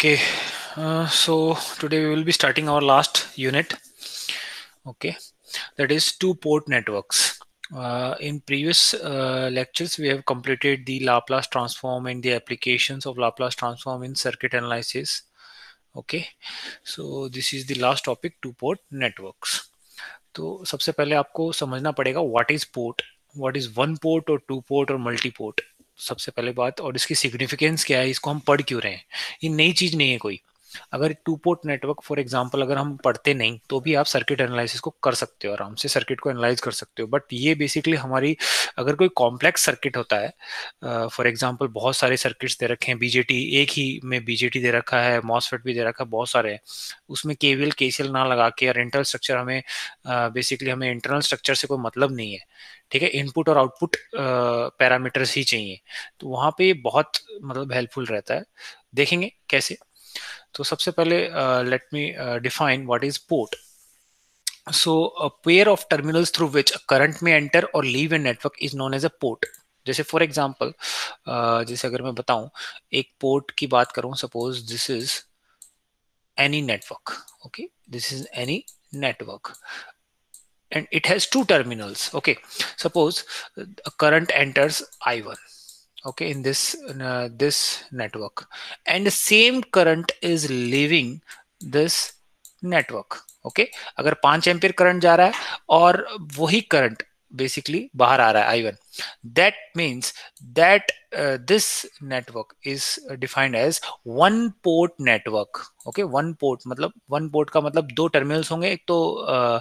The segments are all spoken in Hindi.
Okay, uh, so today we will be starting our last unit. Okay, that is two port networks. Uh, in previous uh, lectures, we have completed the Laplace transform and the applications of Laplace transform in circuit analysis. Okay, so this is the last topic two port networks. So, first of all, you have to understand what is port, what is one-port or two-port or multi-port. सबसे पहले बात और इसकी सिग्निफिकेंस क्या है इसको हम पढ़ क्यों रहे हैं ये नई चीज़ नहीं है कोई अगर two port network for example अगर हम पढ़ते नहीं तो भी आप सर्किट एनालिसिस को कर सकते हो आराम से सर्किट को एनालाइज कर सकते हो बट ये बेसिकली हमारी अगर कोई कॉम्प्लेक्स सर्किट होता है फॉर uh, एग्जाम्पल बहुत सारे सर्किट्स दे रखे हैं बीजेटी एक ही में बीजेटी दे रखा है मॉसफेट भी दे रखा है बहुत सारे हैं उसमें केवीएल केसीएल ना लगा के और इंटरनल स्ट्रक्चर हमें बेसिकली uh, हमें इंटरनल स्ट्रक्चर से कोई मतलब नहीं है ठीक है इनपुट और आउटपुट पैरामीटर्स ही चाहिए तो वहाँ पे बहुत मतलब हेल्पफुल रहता है देखेंगे कैसे तो सबसे पहले let me define what is port so pair of terminals through which current may enter और leave a network is known as a port जैसे फॉर एग्जाम्पल जैसे अगर मैं बताऊं एक पोर्ट की बात करूं suppose this is any network okay this is any network and it has two terminals okay suppose uh, a current enters i1 okay in this in, uh, this network and the same current is leaving this network. okay? अगर पांच एम्पियर करंट जा रहा है और वही current basically bahar aa raha hai i1 that means that uh, this network is defined as one port network okay one port matlab one port ka matlab do terminals honge ek to uh,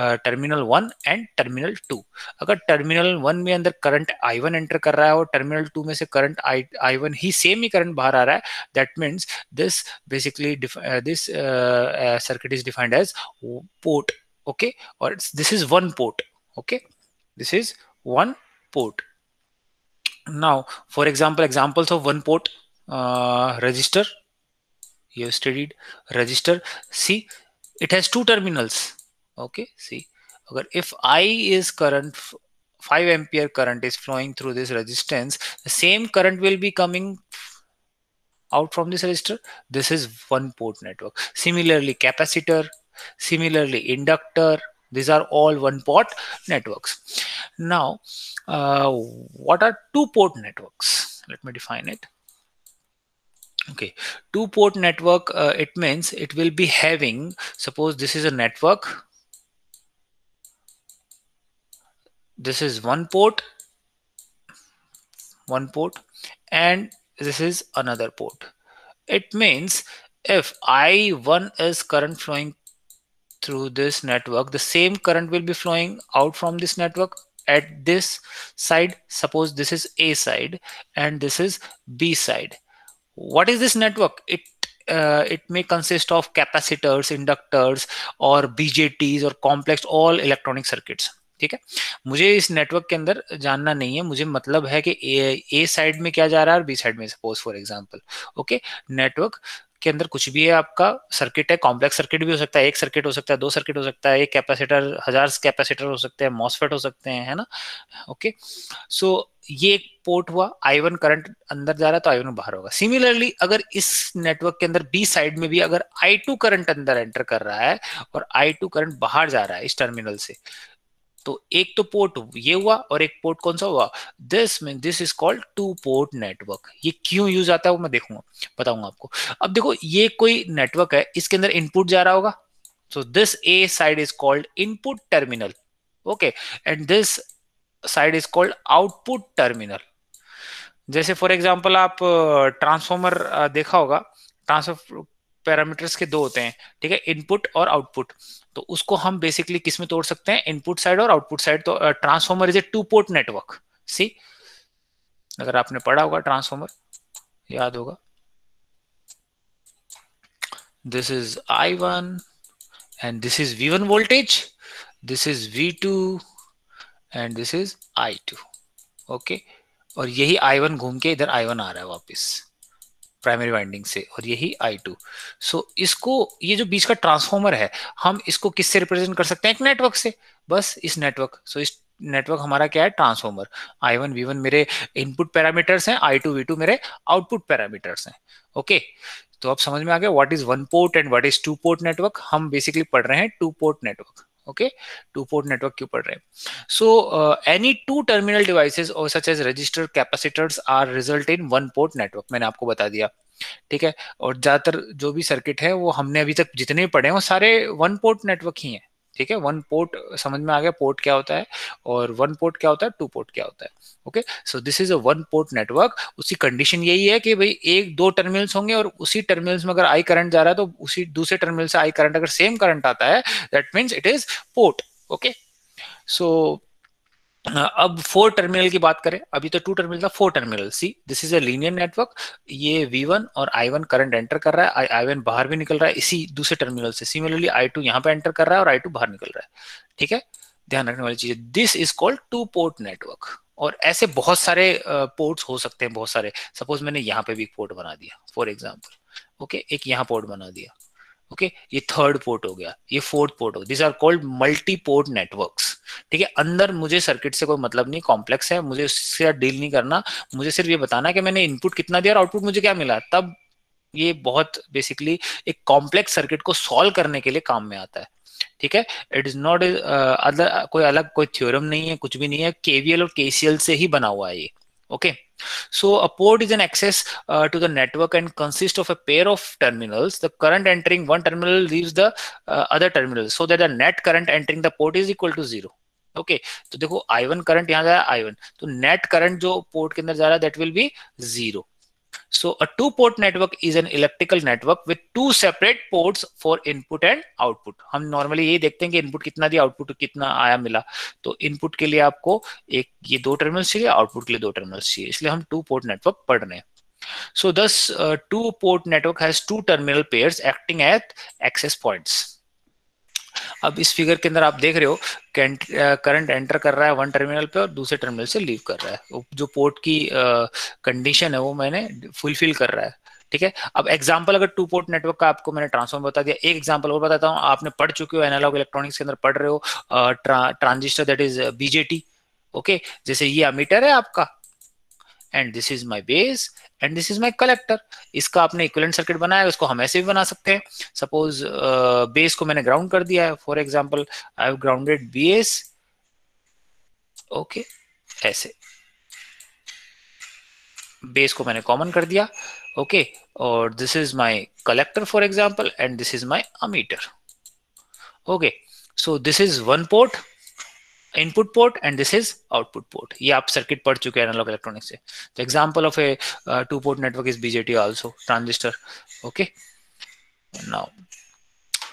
uh, terminal 1 and terminal 2 agar terminal 1 mein andar current I1 enter kar raha hai aur terminal 2 mein se current I1 hi same hi current bahar aa raha hai that means this basically uh, this uh, uh, circuit is defined as port okay or this is one port okay This is one port. Now, for example, examples of one port uh, register. You have studied register. See, it has two terminals. Okay, see. Okay, if I is current 5 ampere current is flowing through this resistance, the same current will be coming out from this resistor. This is one port network. Similarly, capacitor, similarly inductor, these are all one port networks. Now, uh, what are two port networks? Let me define it. Okay, two port network, uh, it means it will be having, suppose this is a network. This is one port, one port, and this is another port. It means if I1 is current flowing through this network the same current will be flowing out from this network at this side suppose this is a side and this is b side what is this network it uh, it may consist of capacitors inductors or bjts or complex all electronic circuits ठीक है मुझे इस नेटवर्क के अंदर जानना नहीं है मुझे मतलब है कि ए साइड में क्या जा रहा है और बी साइड में suppose for example okay network के अंदर कुछ भी है आपका सर्किट है कॉम्प्लेक्स सर्किट भी हो सकता है एक सर्किट हो सकता है दो सर्किट हो सकता है एक कैपेसिटर हजार कैपेसिटर हो सकते हैं मॉसफेट हो सकते हैं है ना ओके सो so, ये एक पोर्ट हुआ आई वन करंट अंदर जा रहा है तो आई वन बाहर होगा सिमिलरली अगर इस नेटवर्क के अंदर बी साइड में भी अगर आई टू करंट अंदर एंटर कर रहा है और आई टू करंट बाहर जा रहा है इस टर्मिनल से तो एक तो पोर्ट ये हुआ और एक पोर्ट कौन सा हुआ this mean this is called two port network ये क्यों यूज आता है वो मैं देखूंगा बताऊंगा आपको अब देखो ये कोई नेटवर्क है इसके अंदर इनपुट जा रहा होगा so this A side is called input terminal okay and this side is called output terminal जैसे फॉर एग्जाम्पल आप ट्रांसफॉर्मर देखा होगा ट्रांसफॉर्मर पैरामीटर्स के दो होते हैं ठीक है इनपुट और आउटपुट तो उसको हम बेसिकली किस में तोड़ सकते हैं इनपुट साइड और आउटपुट साइड तो transformer is a two port network see अगर आपने पढ़ा होगा ट्रांसफॉर्मर याद होगा this is I one and this is V one voltage this is V two and this is I two okay और यही आई वन घूम के इधर आई वन आ रहा है वापस प्राइमरी वाइंडिंग से और यही आई टू सो इसको ये जो बीच का ट्रांसफॉर्मर है हम इसको किससे रिप्रेजेंट कर सकते हैं एक नेटवर्क से बस इस नेटवर्क सो so इस नेटवर्क हमारा क्या है transformer I one V one मेरे इनपुट पैरामीटर्स हैं आई टू वी टू मेरे आउटपुट पैरामीटर्स हैं ओके तो अब समझ में आ गया what is one port and what is two port network हम बेसिकली पढ़ रहे हैं two port network okay two port network क्यों पढ़ रहे so any two terminal devices और such as register capacitors are result in one port network मैंने आपको बता दिया ठीक है और ज्यादातर जो भी सर्किट है वो हमने अभी तक जितने पढ़े हैं वो सारे वन पोर्ट नेटवर्क ही हैं ठीक है वन पोर्ट समझ में आ गया पोर्ट क्या होता है और वन पोर्ट क्या होता है टू पोर्ट क्या होता है okay so this is a one port network उसकी कंडीशन यही है कि भाई एक दो टर्मिनल्स होंगे और उसी टर्मिनल्स में अगर आई करंट जा रहा है तो उसी दूसरे टर्मिनल से आई करंट अगर सेम करंट आता है that means it is port okay so हाँ, अब फोर टर्मिनल की बात करें अभी तो टू टर्मिनल था four terminal see this is uh network ये V1 और I1 करंट एंटर कर रहा है I1 बाहर भी निकल रहा है इसी दूसरे टर्मिनल से सिमिलरली I2 टू यहाँ पे एंटर कर रहा है और I2 बाहर निकल रहा है ठीक है ध्यान रखने वाली चीज this is called two port network और ऐसे बहुत सारे पोर्ट हो सकते हैं बहुत सारे सपोज मैंने यहाँ पे भी पोर्ट बना दिया फॉर एग्जाम्पल ओके एक यहाँ पोर्ट बना दिया ओके ये थर्ड पोर्ट हो गया ये फोर्थ पोर्ट हो गया this are called multi port network ठीक है अंदर मुझे सर्किट से कोई मतलब नहीं कॉम्प्लेक्स है मुझे उससे डील नहीं करना मुझे सिर्फ ये बताना कि मैंने इनपुट कितना दिया और आउटपुट मुझे क्या मिला तब ये बहुत बेसिकली एक कॉम्प्लेक्स सर्किट को सॉल्व करने के लिए काम में आता है ठीक है इट इज नॉट कोई अलग कोई थ्योरम नहीं है कुछ भी नहीं है केवीएल और केसीएल से ही बना हुआ है ये Okay, so a port is an access uh, to the network and consists of a pair of terminals. The current entering one terminal leaves the uh, other terminal so that the net current entering the port is equal to zero. Okay okay, तो देखो आई वन करंट यहाँ जा रहा है आई वन तो नेट करंट जो पोर्ट के अंदर जा रहा है that will be zero So a two-port network is an electrical network with two separate ports for input and output. hum normally ye dekhte hain ki input kitna diya output kitna aaya mila to input ke liye aapko ek ye do terminals chahiye output ke liye do terminals chahiye isliye hum two-port network पढ़ rahe hain So thus uh, two-port network has two terminal pairs acting at access points. अब इस फिगर के अंदर आप देख रहे हो करंट एंटर कर रहा है वन टर्मिनल पे और दूसरे टर्मिनल से लीव कर रहा है जो पोर्ट की कंडीशन uh, है वो मैंने फुलफिल कर रहा है ठीक है अब एग्जांपल अगर टू पोर्ट नेटवर्क का आपको मैंने ट्रांसफॉर्म बता दिया एक एग्जांपल और बताता हूँ आपने पढ़ चुके हो एनालॉग इलेक्ट्रॉनिक्स के अंदर पढ़ रहे हो transistor that is BJT okay जैसे ये अमीटर है आपका and this is my base and this is my collector इसका आपने इक्वलेंट सर्किट बनाया उसको हम ऐसे भी बना सकते हैं सपोज बेस uh, को मैंने ग्राउंड कर दिया है for example I have grounded B S okay ऐसे बेस को मैंने कॉमन कर दिया ओके okay, और this is my collector for example and this is my emitter okay so this is one port input port and this is output port ये आप circuit पढ़ चुके हैं analog electronics से the example of a uh, two port network is BJT also transistor okay now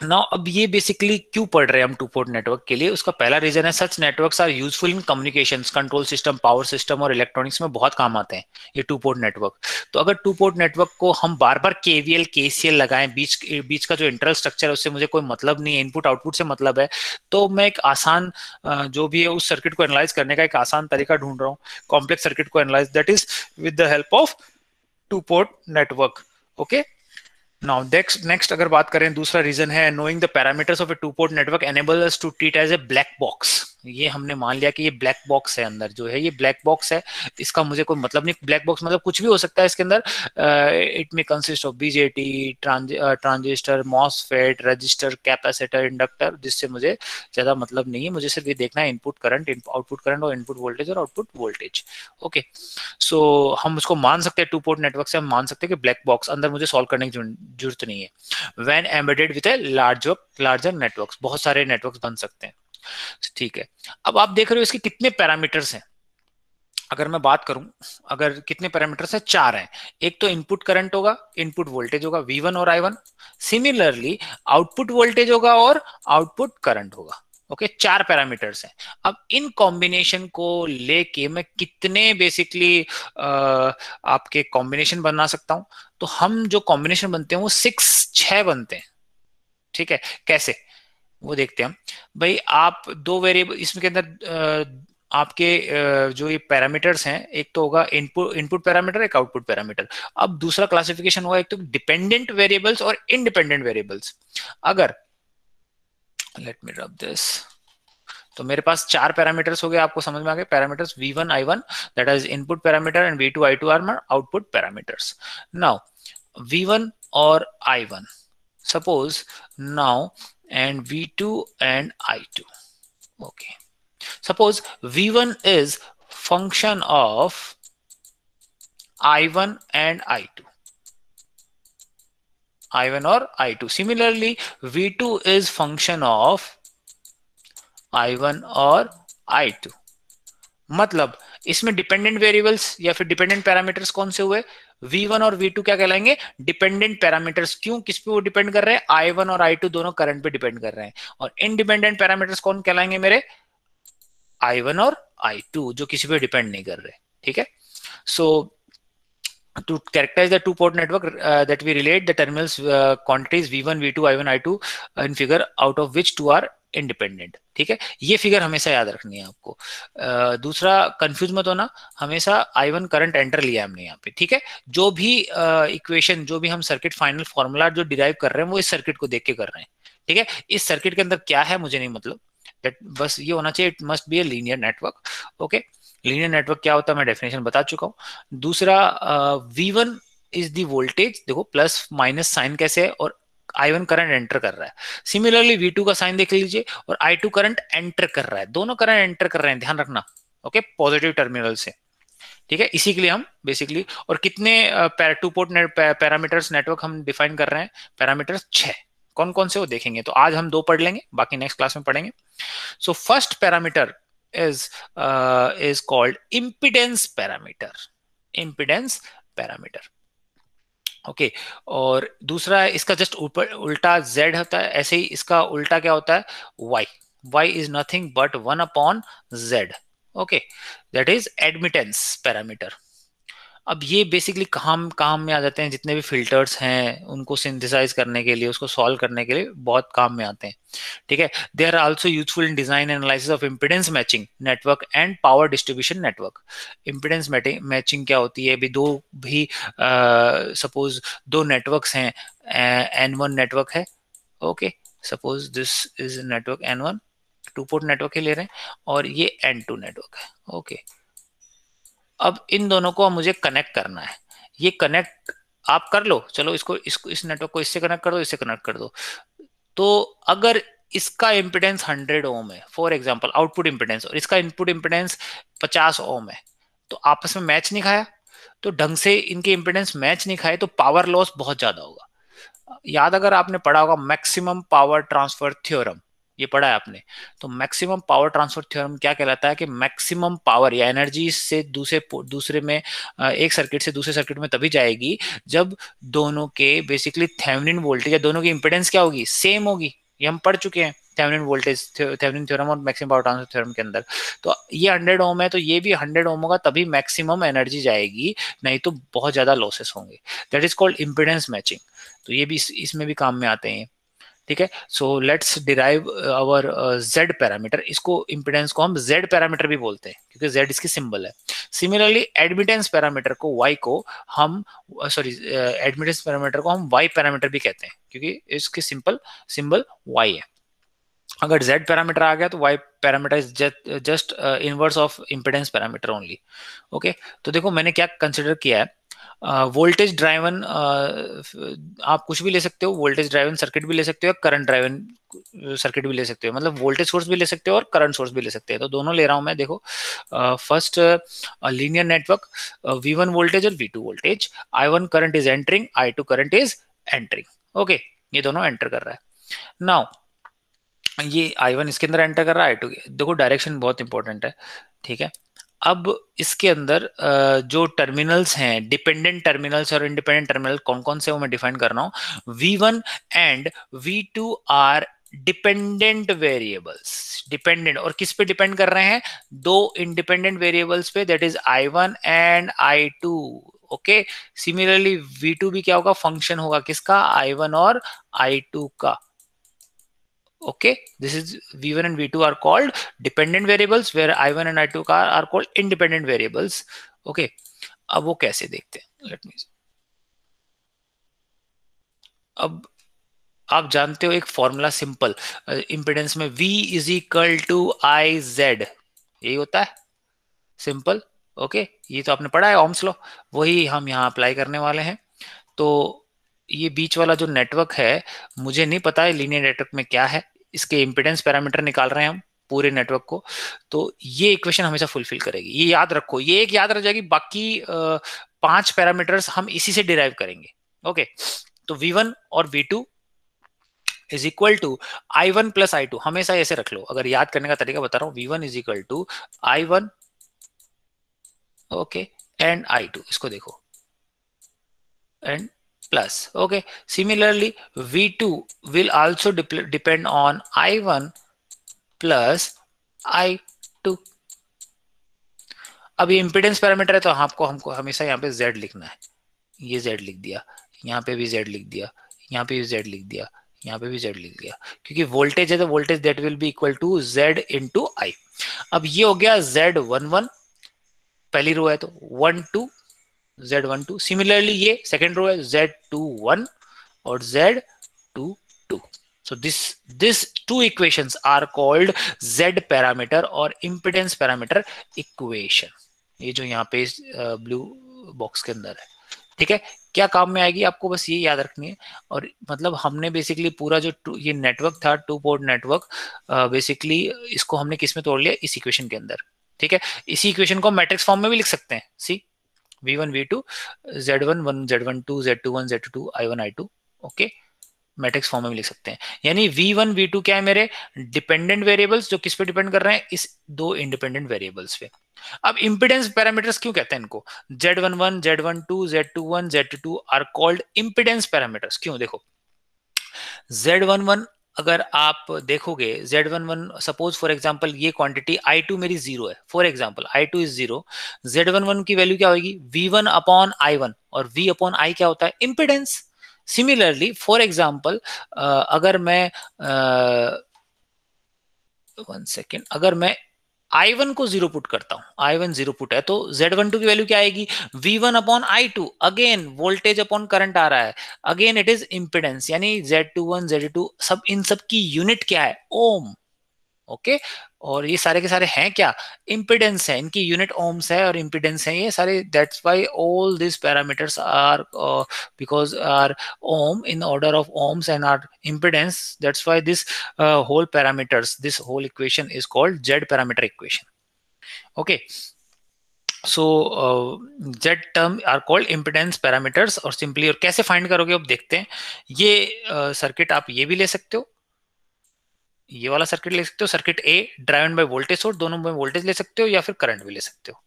now अब ये बेसिकली क्यों पढ़ रहे हैं हम टू पोर्ट नेटवर्क के लिए उसका पहला रीजन है such networks are useful in communication control system power system और इलेक्ट्रॉनिक्स में बहुत काम आते हैं ये टू पोर्ट नेटवर्क तो अगर टू पोर्ट नेटवर्क को हम बार बार केवीएल केसीएल लगाएं बीच बीच का जो इंटरल स्ट्रक्चर है उससे मुझे कोई मतलब नहीं है इनपुट आउटपुट से मतलब है तो मैं एक आसान जो भी है उस सर्किट को एनालाइज करने का एक आसान तरीका ढूंढ रहा हूँ कॉम्प्लेक्स सर्किट को analyse that is with the help of two port network okay Now, next, next अगर बात करें दूसरा रीजन है knowing the parameters of a two port network enable to treat as a black box ये हमने मान लिया कि ये ब्लैक बॉक्स है अंदर जो है ये ब्लैक बॉक्स है इसका मुझे कोई मतलब नहीं ब्लैक बॉक्स मतलब कुछ भी हो सकता है इसके अंदर it may consist of BJT transistor MOSFET resistor capacitor inductor जिससे मुझे ज़्यादा मतलब नहीं है मुझे सिर्फ ये देखना है इनपुट करंट आउटपुट करंट और इनपुट वोल्टेज और आउटपुट वोल्टेज ओके सो हम उसको मान सकते हैं टू पोर्ट नेटवर्क से हम मान सकते हैं कि ब्लैक बॉक्स अंदर मुझे सॉल्व करने की जरूरत नहीं है when embedded with a large larger network बहुत सारे नेटवर्क बन सकते हैं ठीक है अब आप देख रहे हो इसके कितने पैरामीटर्स हैं अगर मैं बात करूं अगर कितने पैरामीटर्स हैं चार हैं एक तो इनपुट करंट होगा इनपुट वोल्टेज होगा V1 और I1 सिमिलरली आउटपुट वोल्टेज होगा और आउटपुट करंट होगा ओके okay, चार पैरामीटर्स हैं अब इन कॉम्बिनेशन को लेके मैं कितने बेसिकली आपके कॉम्बिनेशन बना सकता हूं तो हम जो कॉम्बिनेशन बनते हैं वो सिक्स छह बनते हैं ठीक है कैसे वो देखते हैं हम भाई आप दो वेरिएबल इसमें के अंदर आपके जो ये पैरामीटर्स हैं एक तो होगा इनपुट इनपुट पैरामीटर एक आउटपुट पैरामीटर अब दूसरा क्लासिफिकेशन होगा एक तो डिपेंडेंट वेरिएबल्स और इनडिपेंडेंट वेरिएबल्स अगर लेट मी रब दिस तो मेरे पास चार पैरामीटर्स हो गए आपको समझ में आ गए parameters v1 i1 I one that is input parameter and v2 two I two are मर आउटपुट पैरामीटर्स नाउ v1 और i1 suppose now and V2 and I2. Okay. Suppose V1 is function of I1 and I2. I1 or I2. Similarly, V2 is function of I1 or I2. मतलब इसमें डिपेंडेंट वेरिएबल्स या फिर डिपेंडेंट पैरामीटर्स कौन से हुए वी और वी क्या कहलाएंगे डिपेंडेंट पैरामीटर्स क्यों किस पे वो डिपेंड कर रहे हैं आई और आई दोनों करंट पे डिपेंड कर रहे हैं और इनडिपेंडेंट पैरामीटर कौन कहलाएंगे मेरे आई वन और आई टू जो किसी पे डिपेंड नहीं कर रहे ठीक है so to characterise the two port network that we relate the terminals quantities V one V two I one I two in figure out of which two are independent ठीक है ये फिगर हमेशा याद रखनी है आपको आ, दूसरा कंफ्यूज मत होना हमेशा आई वन करंट एंटर लिया हमने यहाँ पे ठीक है जो भी इक्वेशन जो भी हम सर्किट फाइनल फॉर्मूला जो डिराइव कर रहे हैं वो इस सर्किट को देख के कर रहे हैं ठीक है इस सर्किट के अंदर क्या है मुझे नहीं मतलब दैट बस ये होना चाहिए it must be a linear network okay linear network क्या होता है मैं डेफिनेशन बता चुका हूँ दूसरा V one is the voltage देखो प्लस माइनस साइन कैसे है और आई वन करंट एंटर कर रहा है सिमिलरली वी टू का साइन देख लीजिए और आई टू करंट एंटर कर रहा है दोनों करंट एंटर कर रहे हैं ध्यान रखना ओके पॉजिटिव टर्मिनल से ठीक है इसी के लिए हम बेसिकली और कितने टू पोर्ट पैरामीटर्स नेटवर्क हम डिफाइन कर रहे हैं पैरामीटर्स छः कौन कौन से वो देखेंगे तो आज हम दो पढ़ लेंगे बाकी नेक्स्ट क्लास में पढ़ेंगे so first parameter is is called impedance parameter impedance parameter okay okay. और दूसरा इसका जस्ट ऊपर उल्टा z होता है ऐसे ही इसका उल्टा क्या होता है y y is nothing but one upon z okay that is admittance parameter अब ये बेसिकली काम काम में आ जाते हैं जितने भी फिल्टर्स हैं उनको सिंथेसाइज करने के लिए उसको सॉल्व करने के लिए बहुत काम में आते हैं ठीक है they are also useful in design analysis of impedance matching network and power distribution network impedance matching क्या होती है अभी दो भी सपोज uh, दो नेटवर्क्स हैं एन वन नेटवर्क है okay suppose this is network N one two port network ही ले रहे हैं और ये एन टू नेटवर्क है ओके okay. अब इन दोनों को मुझे कनेक्ट करना है ये कनेक्ट आप कर लो चलो इसको इसको इस नेटवर्क को इससे कनेक्ट कर दो इससे कनेक्ट कर दो तो अगर इसका इम्पिडेंस 100 ओम है फॉर एग्जांपल आउटपुट इम्पिडेंस और इसका इनपुट इम्पिडेंस 50 ओम है तो आपस में मैच नहीं खाया तो ढंग से इनके इम्पिडेंस मैच नहीं खाए तो पावर लॉस बहुत ज्यादा होगा याद अगर आपने पढ़ा होगा मैक्सिमम पावर ट्रांसफर थ्योरम ये पढ़ा है आपने तो मैक्सिमम पावर ट्रांसफर थ्योरम क्या कहलाता है कि मैक्सिमम पावर या एनर्जी से दूसरे दूसरे में एक सर्किट से दूसरे सर्किट में तभी जाएगी जब दोनों के बेसिकली थेवनिन वोल्टेज या दोनों की इंपेडेंस क्या होगी सेम होगी ये हम पढ़ चुके हैं थेवनिन वोल्टेज थेवनिन थ्योरम और मैक्सिमम पावर ट्रांसफर थ्योरम के अंदर तो ये हंड्रेड ओम है तो ये भी हंड्रेड ओम होगा तभी मैक्सिमम एनर्जी जाएगी नहीं तो बहुत ज़्यादा लॉसेस होंगे that is called impedance matching तो ये भी इसमें भी काम में आते हैं ठीक है so let's derive our Z parameter इसको इंपिडेंस को हम जेड पैरामीटर भी बोलते हैं क्योंकि जेड इसकी सिंबल है सिमिलरली एडमिटेंस पैरामीटर को वाई को हम सॉरी एडमिटेंस पैरामीटर को हम वाई पैरामीटर भी कहते हैं क्योंकि इसकी सिंपल सिंबल वाई है अगर z पैरामीटर आ गया तो y parameter is just inverse of impedance parameter only okay तो देखो मैंने क्या कंसिडर किया है वोल्टेज ड्राइवन आप कुछ भी ले सकते हो वोल्टेज ड्राइवन सर्किट भी ले सकते हो करंट ड्राइवन सर्किट भी ले सकते हो मतलब वोल्टेज सोर्स भी ले सकते हो और करंट सोर्स भी ले सकते हैं तो दोनों ले रहा हूं मैं देखो first linear network V one voltage और V two voltage I one current is entering I two current is entering okay ये दोनों एंटर कर रहा है नाउ ये आई वन इसके अंदर एंटर कर रहा है आई टू देखो डायरेक्शन बहुत इंपॉर्टेंट है ठीक है अब इसके अंदर जो टर्मिनल्स हैं डिपेंडेंट टर्मिनल्स और इंडिपेंडेंट टर्मिनल कौन कौन से वो मैं डिफाइन कर रहा हूँ V one and V two are dependent variables dependent और किस पे डिपेंड कर रहे हैं दो इंडिपेंडेंट वेरिएबल्स पे that is I one and I two okay similarly V two भी क्या होगा फंक्शन होगा किसका आई वन और आई टू का okay this is v1 and v2 are called dependent variables where i1 and i2 are, are called independent variables okay अब वो कैसे देखते हैं me see. अब आप जानते हो एक फॉर्मूला सिंपल इंपिडेंस में v is equal to I Z यही होता है सिंपल ओके ये तो आपने पढ़ा है ओम्स लॉ वही हम यहाँ अप्लाई करने वाले हैं तो ये बीच वाला जो नेटवर्क है मुझे नहीं पता है लीनियर नेटवर्क में क्या है इसके इम्पिडेंस पैरामीटर निकाल रहे हैं हम पूरे नेटवर्क को तो ये इक्वेशन हमेशा फुलफिल करेगी ये याद रखो ये एक याद रह जाएगी बाकी पांच पैरामीटर्स हम इसी से डिराइव करेंगे ओके तो v1 और v2 is equal to I one plus I two हमेशा ऐसे रख लो अगर याद करने का तरीका बता रहा हूं v1 one is equal to I one okay and I two इसको देखो and plus. Okay. Similarly, V2 will also de depend on I1 plus I2. अब ये इम्पिडेंस पैरामीटर है तो आपको हमको हमेशा यहाँ पे Z लिखना है ये Z लिख दिया यहाँ पे भी Z लिख दिया यहाँ पे भी Z लिख दिया यहाँ पे भी Z लिख दिया क्योंकि वोल्टेज है तो voltage that will be equal to Z into I अब ये हो गया Z वन वन पहली रो है तो one two Z one two similarly ये सेकेंड रो है जेड टू वन और Z two two So this this two equations are called Z parameter or impedance parameter equation. ये जो यहाँ पे ब्लू बॉक्स के अंदर है ठीक है क्या काम में आएगी आपको बस ये याद रखनी है और मतलब हमने बेसिकली पूरा जो ये नेटवर्क था टू पोर्ट नेटवर्क बेसिकली इसको हमने किस में तोड़ लिया इस इक्वेशन के अंदर ठीक है इसी इक्वेशन को मैट्रिक्स फॉर्म में भी लिख सकते हैं सी v1 v2 z1 1 z1 2 z2 1 z2 2 i1 i2 okay matrix form में लिख सकते हैं यानी v1 v2 क्या है मेरे डिपेंडेंट वेरिएबल्स जो किस पे डिपेंड कर रहे हैं इस दो इंडिपेंडेंट वेरिएबल्स पे अब इम्पिडेंस पैरामीटर्स क्यों कहते हैं इनको z11 z12 z21 z22 are called impedance parameters क्यों देखो z11 अगर आप देखोगे Z one one suppose for example ये क्वांटिटी आई टू मेरी जीरो है for example I two is zero Z one one की वैल्यू क्या होगी V one upon I one और वी अपॉन आई क्या होता है इम्पिडेंस सिमिलरली फॉर एग्जाम्पल अगर मैं वन uh, सेकेंड अगर मैं आई वन को जीरो पुट करता हूं आई वन जीरो पुट है तो जेड वन टू की वैल्यू क्या आएगी V one upon I two again voltage upon current आ रहा है अगेन इट इज इम्पिडेंस यानी Z two one Z two सब इन सब की यूनिट क्या है ओम ओके और ये सारे के सारे हैं क्या इम्पिडेंस है इनकी यूनिट ओम्स है और इम्पिडेंस है ये सारे that's why all this parameters are because are ohm in order of ohms and are impedance that's why this whole parameters this whole equation is called Z parameter equation okay so Z term are called impedance parameters और सिंपली और कैसे फाइंड करोगे आप देखते हैं ये सर्किट uh, आप ये भी ले सकते हो ये वाला सर्किट ले सकते हो circuit a driven by voltage source दोनों में वोल्टेज ले सकते हो या फिर करंट भी ले सकते हो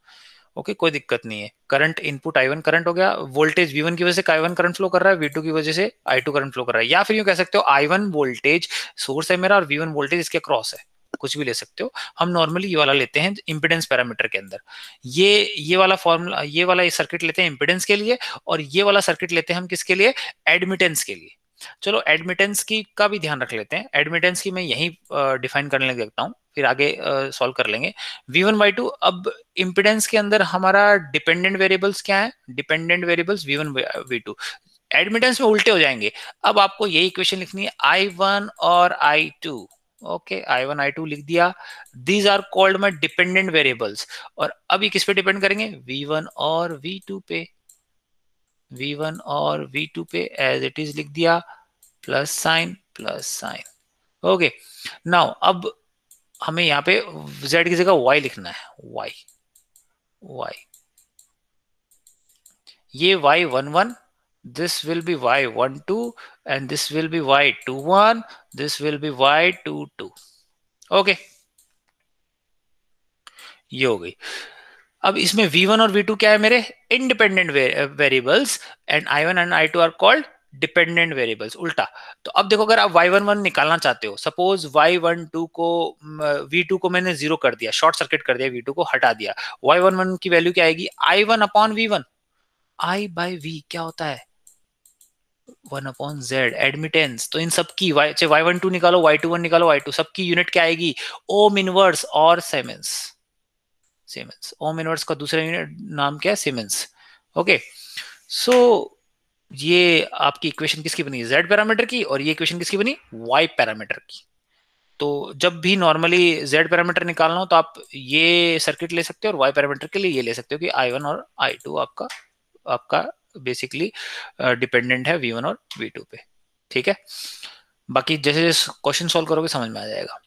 ओके okay, कोई दिक्कत नहीं है करंट इनपुट आई करंट हो गया वोल्टेज वी की वजह से आई करंट फ्लो कर रहा है वी की वजह से आई करंट फ्लो कर रहा है या फिर यू कह सकते हो आई वोल्टेज सोर्स है मेरा और वी वोल्टेज इसके क्रॉस है कुछ भी ले सकते हो हम नॉर्मली ये वाला लेते हैं इंपिडेंस पैरामीटर के अंदर ये ये वाला फॉर्मूला ये वाला सर्किट लेते हैं इंपिडेंस के लिए और ये वाला सर्किट लेते हैं हम किसके लिए एडमिटेंस के लिए चलो एडमिटेंस की का भी ध्यान रख लेते हैं एडमिटेंस की मैं यही डिफाइन करने लग देखता हूँ फिर आगे सॉल्व कर लेंगे v1 वन बाई टू अब इम्पिडेंस के अंदर हमारा डिपेंडेंट वेरिएबल्स क्या है dependent variables v1 one V two admittance में उल्टे हो जाएंगे अब आपको यही इक्वेशन लिखनी है आई वन और I two okay I one I two लिख दिया these are called my dependent variables और अभी किस पे डिपेंड करेंगे वी वन और वी टू पे v1 और v2 पे एज इट इज लिख दिया plus sign plus sign okay now अब हमें यहाँ पे z की जगह y लिखना है y y ये y one one this will be y12 and this will be y21 this will be y22 okay ये हो गई अब इसमें v1 और v2 क्या है मेरे independent variables and i1 and i2 are called dependent variables उल्टा तो अब देखो अगर आप y11 निकालना चाहते हो सपोज y12 को v2 को मैंने जीरो कर दिया शॉर्ट सर्किट कर दिया v2 को हटा दिया y11 की वैल्यू क्या आएगी i1 one upon V one I by V क्या होता है वन अपॉन जेड एडमिटेंस तो इन सब की वाई वाई वन टू निकालो वाई टू वन निकालो वाई टू सबकी यूनिट क्या आएगी ओम इनवर्स और सेमेंस सीमेंस ओम इनवर्स का दूसरा यूनिट नाम क्या है सीमेंस ओके सो ये आपकी इक्वेशन किसकी बनी जेड पैरामीटर की और ये इक्वेशन किसकी बनी वाई पैरामीटर की तो जब भी नॉर्मली जेड पैरामीटर निकालना हो तो आप ये सर्किट ले सकते हो और वाई पैरामीटर के लिए ये ले सकते हो कि आई वन और आई टू आपका आपका बेसिकली डिपेंडेंट है वी वन और वी टू पे ठीक है बाकी जैसे जैसे क्वेश्चन सॉल्व करोगे समझ में आ जाएगा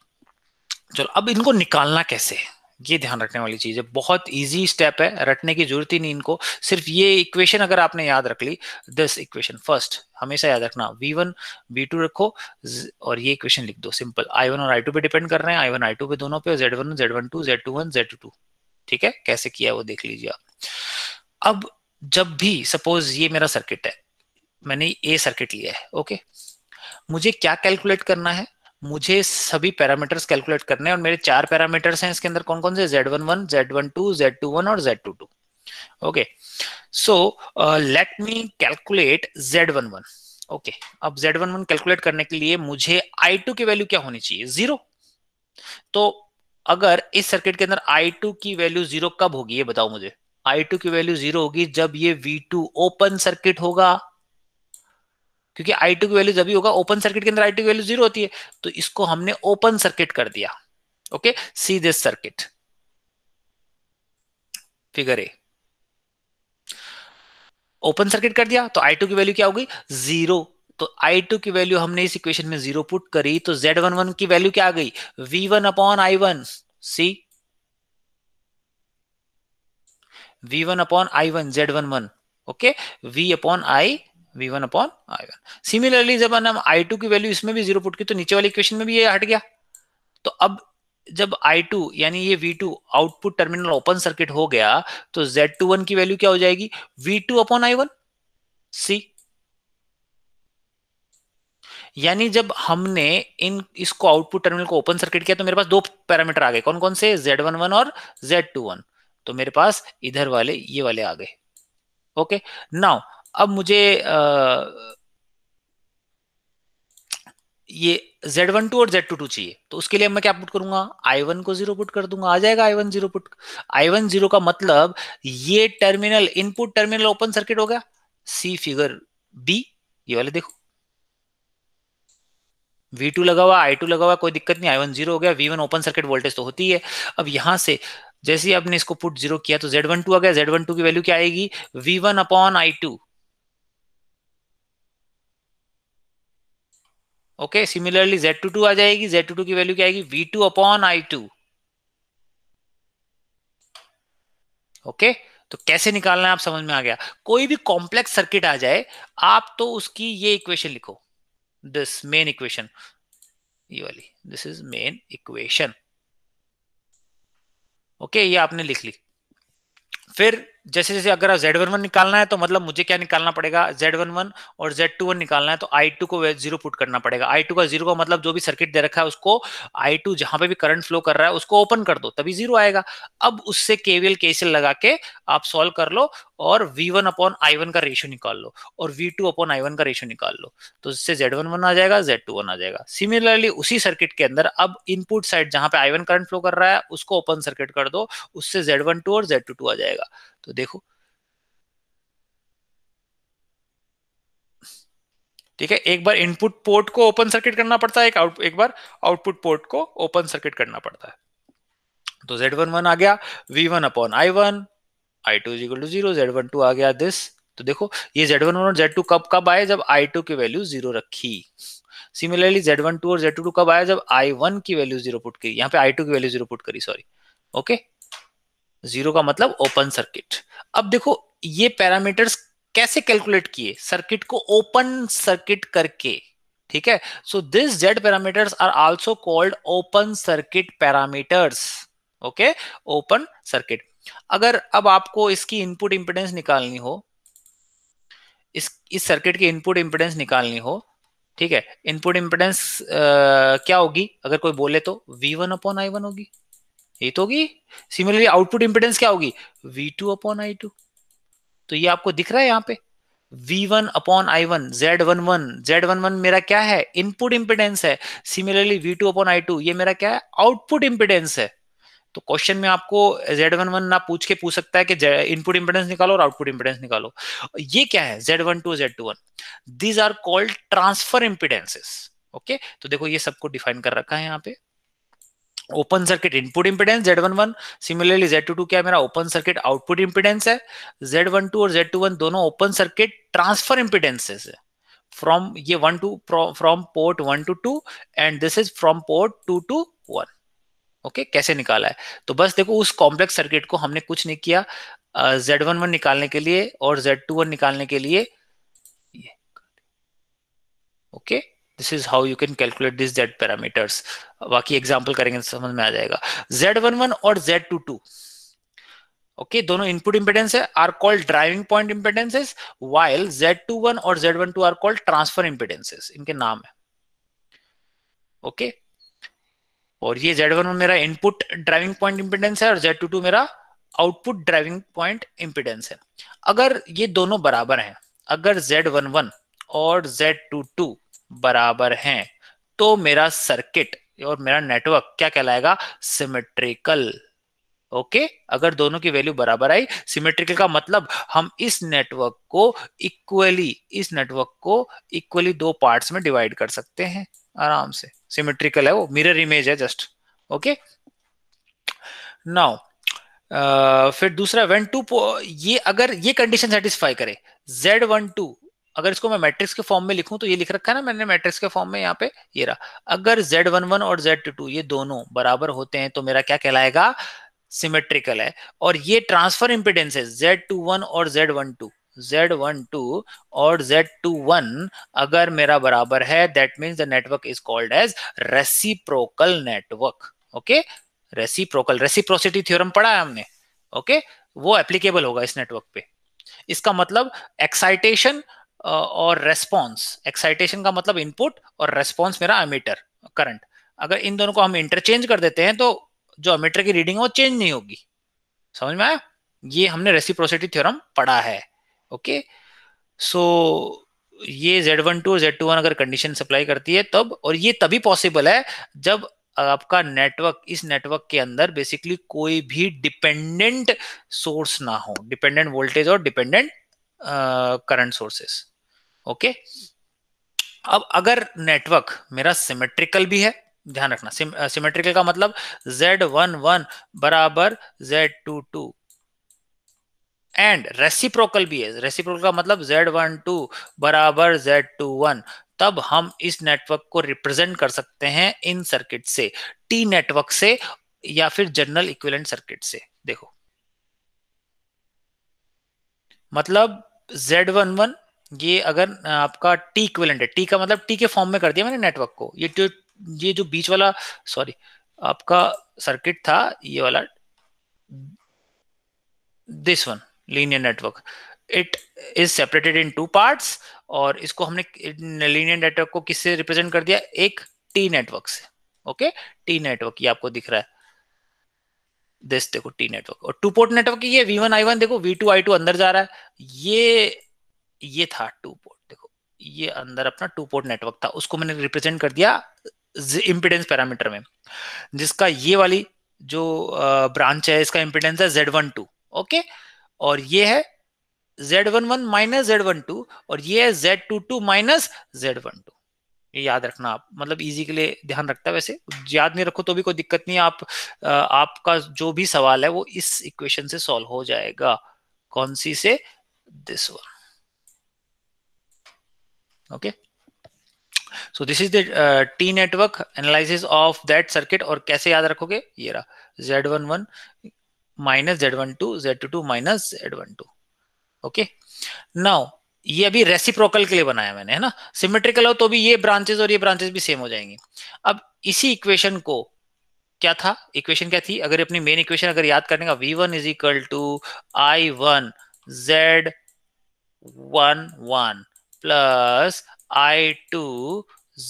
चलो अब इनको निकालना कैसे है ये ध्यान रखने वाली चीज है बहुत इजी स्टेप है रटने की जरूरत ही नहीं इनको सिर्फ ये इक्वेशन अगर आपने याद रख ली दिस इक्वेशन फर्स्ट हमेशा याद रखना v1 वन टू रखो और ये इक्वेशन लिख दो सिंपल i1 और i2 पे डिपेंड कर रहे हैं i1 i2 पे दोनों पे z1 z12 z21 टू ठीक है कैसे किया वो देख लीजिए आप अब जब भी सपोज ये मेरा सर्किट है मैंने ए सर्किट लिया है ओके मुझे क्या कैलकुलेट करना है मुझे सभी पैरामीटर्स कैलकुलेट करने हैं और मेरे चार पैरामीटर्स हैं इसके अंदर कौन कौन से Z one one Z one two Z two one और Z two two okay so let me calculate Z one one okay अब जेड वन वन कैलकुलेट करने के लिए मुझे आई टू की वैल्यू क्या होनी चाहिए जीरो तो अगर इस सर्किट के अंदर आई टू की वैल्यू जीरो कब होगी ये बताओ मुझे आई टू की वैल्यू जीरो होगी जब ये वी टू ओपन सर्किट होगा क्योंकि आई टू की वैल्यू जब होगा ओपन सर्किट के अंदर आई टू की वैल्यू जीरो होती है तो इसको हमने ओपन सर्किट कर दिया okay see this circuit figure a open circuit कर दिया तो आई टू की वैल्यू क्या होगी जीरो तो आई टू की वैल्यू हमने इस इक्वेशन में जीरो पुट करी तो जेड वन वन की वैल्यू क्या आ गई V one upon I one see V one upon I one Z one one okay V upon I V one upon I one similarly जब हम आई टू की वैल्यू इसमें भी जीरो पुट की तो नीचे वाली इक्वेशन में भी ये हट गया तो अब जब i2 यानी ये v2 output terminal open circuit हो गया तो z21 की वैल्यू क्या हो जाएगी v2 अपॉन आई वन सी यानी जब हमने इन इसको आउटपुट टर्मिनल को ओपन सर्किट किया तो मेरे पास दो पैरामीटर आ गए कौन कौन से z11 और z21 तो मेरे पास इधर वाले ये वाले आ गए ओके नाउ अब मुझे आ, ये Z12 और Z22 चाहिए तो उसके लिए मैं क्या पुट करूंगा I1 को जीरो पुट कर दूंगा आ जाएगा I1 zero put I1 zero का मतलब ये terminal input terminal open circuit हो गया सी फिगर बी ये वाले देखो V2 लगा हुआ I2 लगा हुआ कोई दिक्कत नहीं I1 जीरो हो गया V1 ओपन सर्किट वोल्टेज तो होती है अब यहां से जैसे ही आपने इसको पुट जीरो किया तो Z12 आ गया Z12 की वैल्यू क्या आएगी V1 upon two okay similarly Z two two आ जाएगी जेड टू टू की वैल्यू क्या आएगी V two upon I two okay तो कैसे निकालना है आप समझ में आ गया कोई भी कॉम्प्लेक्स सर्किट आ जाए आप तो उसकी ये इक्वेशन लिखो दिस मेन इक्वेशन ये वाली this is main equation okay ये आपने लिख ली फिर जैसे जैसे अगर जेड वन वन निकालना है तो मतलब मुझे क्या निकालना पड़ेगा जेड वन वन और जेड टू वन निकालना है तो आई टू को जीरो पुट करना पड़ेगा आई टू का जीरो का मतलब जो भी सर्किट दे रखा है उसको आई टू जहां पे भी करंट फ्लो कर रहा है उसको ओपन कर दो तभी जीरो आएगा अब उससे केवीएल केसीएल लगा के आप सॉल्व कर लो और V one upon I one का रेशियो निकाल लो और V two upon I one का रेशियो निकाल लो तो इससे जेड वन वन आ जाएगा जेड टू वन आ जाएगा सिमिलरली उसी सर्किट के अंदर अब इनपुट साइड जहां पे आई वन करंट फ्लो कर रहा है उसको ओपन सर्किट कर दो उससे जेड वन टू और जेड टू टू आ जाएगा तो देखो ठीक है एक बार इनपुट पोर्ट को ओपन सर्किट करना पड़ता है एक आउट एक बार आउटपुट पोर्ट को ओपन सर्किट करना पड़ता है तो जेड वन वन आ गया V one upon I one I two equal to zero Z one two आ गया दिस तो देखो ये जेड वन वन और जेड टू कब कब आए जब आई टू की वैल्यू जीरो रखी सिमिलरली जेड वन टू और जेड टू टू कब आया जब आई वन की वैल्यू जीरो पुट की यहाँ पे आई टू की वैल्यू जीरो पुट करी सॉरी ओके okay? जीरो का मतलब ओपन सर्किट अब देखो ये पैरामीटर्स कैसे कैलकुलेट किए सर्किट को ओपन सर्किट करके ठीक है so this Z parameters are also called open circuit parameters okay open circuit अगर अब आपको इसकी इनपुट इंपिडेंस निकालनी हो इस इस सर्किट की इनपुट इंपिडेंस निकालनी हो ठीक है इनपुट इंपिडेंस क्या होगी अगर कोई बोले तो V one upon I one होगी ये तो होगी सिमिलरली आउटपुट इंपेडेंस क्या होगी V2 टू अपॉन आई तो ये आपको दिख रहा है यहाँ पे V1 one upon I one Z one one Z one one मेरा क्या है इनपुट इंपिडेंस है similarly V2 two upon I ये मेरा क्या है आउटपुट इंपिडेंस है तो क्वेश्चन में आपको Z11 ना पूछ के पूछ सकता है कि इनपुट इंपिडेंस निकालो और आउटपुट इंपिडेंस निकालो ये क्या है Z12 one two Z two one these are called transfer impedances okay तो देखो ये सबको डिफाइन कर रखा है यहाँ पे open circuit input impedance Z one one similarly Z two two क्या मेरा ओपन सर्किट आउटपुट इंपिडेंस है जेड वन टू और जेड टू वन दोनों ओपन सर्किट ट्रांसफर इंपीडेंसेस है फ्रॉम ये one two from port one to two and this is from port two to one okay कैसे निकाला है तो बस देखो उस कॉम्प्लेक्स सर्किट को हमने कुछ नहीं किया जेड वन वन निकालने के लिए और जेड टू वन निकालने के लिए okay okay? This is how you can calculate this Z parameters बाकी एग्जाम्पल करेंगे तो समझ में आ जाएगा जेड वन वन और जेड टू टू ओके दोनों इनपुट इंपेडेंस है are called driving point impedances while Z two one और Z one two are called transfer impedances इनके नाम है ओके okay? और ये जेड वन मेरा इनपुट ड्राइविंग पॉइंट इंपेडेंस है और जेड टू टू मेरा आउटपुट ड्राइविंग पॉइंट इंपेडेंस है अगर ये दोनों बराबर हैं अगर जेड वन वन और जेड टू टू बराबर हैं तो मेरा सर्किट और मेरा नेटवर्क क्या कहलाएगा सिमेट्रिकल ओके okay? अगर दोनों की वैल्यू बराबर आई सिमेट्रिकल का मतलब हम इस नेटवर्क को इक्वली इस नेटवर्क को इक्वली दो पार्ट्स में डिवाइड कर सकते हैं आराम से सिमेट्रिकल है वो मिरर इमेज है जस्ट ओके नाउ फिर दूसरा वन टू ये अगर ये कंडीशन सेटिस्फाई करे जेड वन टू अगर इसको मैं मैट्रिक्स के फॉर्म में लिखूं तो ये लिख रखा है ना मैंने मैट्रिक्स के फॉर्म में यहाँ पे ये रहा अगर जेड वन वन और जेड टू ये दोनों बराबर होते हैं तो मेरा क्या कहलाएगा सिमेट्रिकल है और ये ट्रांसफर इम्पिडेंसेस जेड और जेड Z12 और Z21 अगर मेरा बराबर है that mean the network is called as reciprocal network okay reciprocal reciprocity theorem पढ़ा है हमने ओके okay? वो एप्लीकेबल होगा इस नेटवर्क पे इसका मतलब एक्साइटेशन और रेस्पॉन्स एक्साइटेशन का मतलब इनपुट और रेस्पॉन्स मेरा अमीटर करंट अगर इन दोनों को हम इंटरचेंज कर देते हैं तो जो अमीटर की रीडिंग है वो चेंज नहीं होगी समझ में आया ये हमने रेसिप्रोसिटी थ्योरम पढ़ा है ओके सो ये Z one two Z two one अगर कंडीशन सप्लाई करती है तब और ये तभी पॉसिबल है जब आपका नेटवर्क इस नेटवर्क के अंदर बेसिकली कोई भी डिपेंडेंट सोर्स ना हो डिपेंडेंट वोल्टेज और डिपेंडेंट करंट सोर्सेस ओके अब अगर नेटवर्क मेरा सिमेट्रिकल भी है ध्यान रखना सिमेट्रिकल uh, का मतलब जेड वन वन बराबर Z two two and reciprocal भी है रेसिप्रोकल का मतलब जेड वन टू बराबर जेड टू वन तब हम इस नेटवर्क को रिप्रेजेंट कर सकते हैं इन सर्किट से टी नेटवर्क से या फिर जनरल इक्विवेलेंट सर्किट से देखो मतलब Z11 ये अगर आपका टी इक्वेलेंट है टी का मतलब टी के फॉर्म में कर दिया मैंने नेटवर्क को ये जो ये जो बीच वाला सॉरी आपका सर्किट था ये वाला this one linear network it is separated in two parts और इसको हमने लीनियर नेटवर्क को किससे रिप्रेजेंट कर दिया एक टी नेटवर्क से ओके टी नेटवर्क ये आपको दिख रहा है दिस देखो टी नेटवर्क और टू पोर्ट नेटवर्क ये वी वन आई वन देखो वी टू आई टू अंदर जा रहा है ये ये था टू पोर्ट देखो ये अंदर अपना टू पोर्ट नेटवर्क था उसको मैंने रिप्रेजेंट कर दिया इम्पिडेंस पैरामीटर में जिसका ये वाली जो ब्रांच है इसका इम्पिडेंस है जेड ओके और ये है Z one one minus Z one two और ये है Z two two minus Z one two ये याद रखना आप मतलब इजी के लिए ध्यान रखता है वैसे याद नहीं रखो तो भी कोई दिक्कत नहीं आप आपका जो भी सवाल है वो इस इक्वेशन से सॉल्व हो जाएगा कौन सी से this one okay so this is the uh, T network analysis of that circuit और kaise yaad rakhoge ye raha Z11 minus Z12 Z22 minus Z12 okay now ये अभी रेसिप्रोकल के लिए बनाया मैंने है ना सिमेट्रिकल हो तो भी ये ब्रांचेस और ये ब्रांचेस भी सेम हो जाएंगे अब इसी इक्वेशन को क्या था इक्वेशन क्या थी अगर अपनी मेन इक्वेशन अगर याद करने का V one is equal to I one Z one one plus I two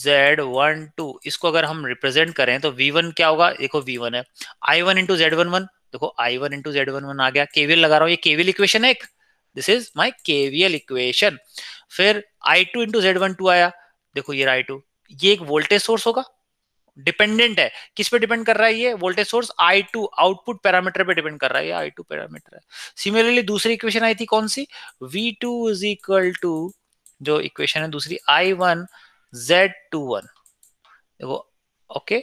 Z one two इसको अगर हम रिप्रेजेंट करें तो वी वन क्या होगा देखो वी वन है I one into Z one one देखो I one into Z one one आ गया केवीएल लगा रहा हूँ ये केवीएल इक्वेशन है एक this is my KVL equation फिर I two into Z one two आया देखो ये आई टू ये एक वोल्टेज सोर्स होगा डिपेंडेंट है किस पे डिपेंड कर रहा है ये voltage source I two output parameter पे डिपेंड कर रहा है ये आई टू पैरामीटर है सिमिलरली दूसरी इक्वेशन आई थी कौन सी V two is equal to जो इक्वेशन है दूसरी I one Z two one देखो okay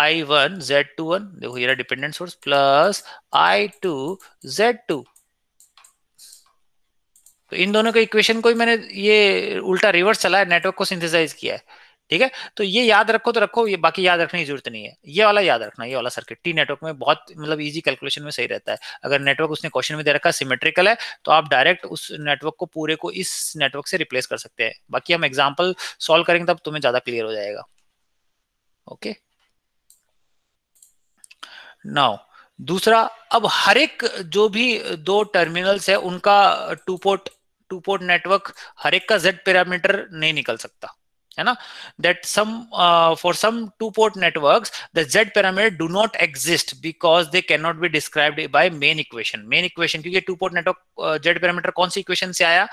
I one Z two one देखो ये dependent source plus I two Z two तो इन दोनों के इक्वेशन को ही मैंने ये उल्टा रिवर्स चलाया नेटवर्क को सिंथेसाइज किया है ठीक है तो ये याद रखो तो रखो ये बाकी याद रखने की जरूरत नहीं है ये वाला याद रखना ये वाला सर्किट टी नेटवर्क में बहुत मतलब इजी कैलकुलेशन में सही रहता है अगर नेटवर्क उसने क्वेश्चन में दे रखा सिमेट्रिकल है तो आप डायरेक्ट उस नेटवर्क को पूरे को इस नेटवर्क से रिप्लेस कर सकते हैं बाकी हम एग्जाम्पल सॉल्व करेंगे तब तुम्हें ज्यादा क्लियर हो जाएगा ओके नाउ दूसरा अब हर एक जो भी दो टर्मिनल्स है उनका two port two port network हर एक का जेड पैरामीटर नहीं निकल सकता है ना that some for some two port networks the Z parameter do not exist because they can not be described by main equation main equation क्योंकि two port network Z parameter कौन सी इक्वेशन से आया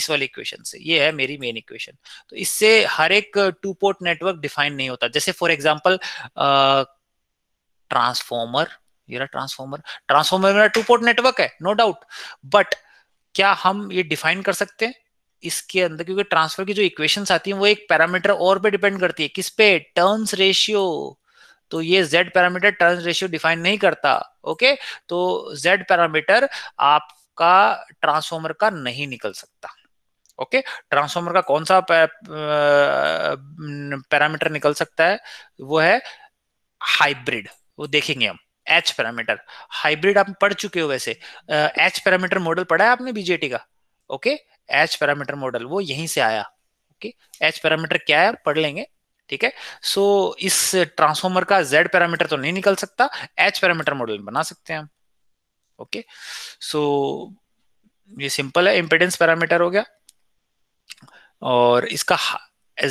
इस वाली इक्वेशन से ये है मेरी मेन इक्वेशन तो इससे हर एक टू पोर्ट नेटवर्क डिफाइन नहीं होता जैसे फॉर एग्जाम्पल ट्रांसफॉर्मर ये रहा ट्रांसफॉर्मर ट्रांसफॉर्मर मेरा टू पोर्ट नेटवर्क है नो डाउट बट क्या हम ये डिफाइन कर सकते हैं इसके अंदर क्योंकि ट्रांसफर की जो इक्वेशंस आती हैं वो एक पैरामीटर और पे डिपेंड करती है किस पे टर्न्स रेशियो तो ये z parameter turn ratio define नहीं करता ओके तो z पैरामीटर आपका ट्रांसफॉर्मर का नहीं निकल सकता ओके ट्रांसफॉर्मर का कौन सा पैरामीटर निकल सकता है वो है हाइब्रिड वो देखेंगे हम एच पैरामीटर हाइब्रिड आप पढ़ चुके हो वैसे एच पैरामीटर मॉडल पढ़ा है आपने बीजेटी का okay okay? H parameter model वो यहीं से आया ओके एच पैरामीटर क्या है पढ़ लेंगे ठीक है सो so, इस ट्रांसफॉर्मर का जेड पैरामीटर तो नहीं निकल सकता एच पैरामीटर मॉडल बना सकते हैं हम ओके सो ये सिंपल है इंपेडेंस पैरामीटर हो गया और इसका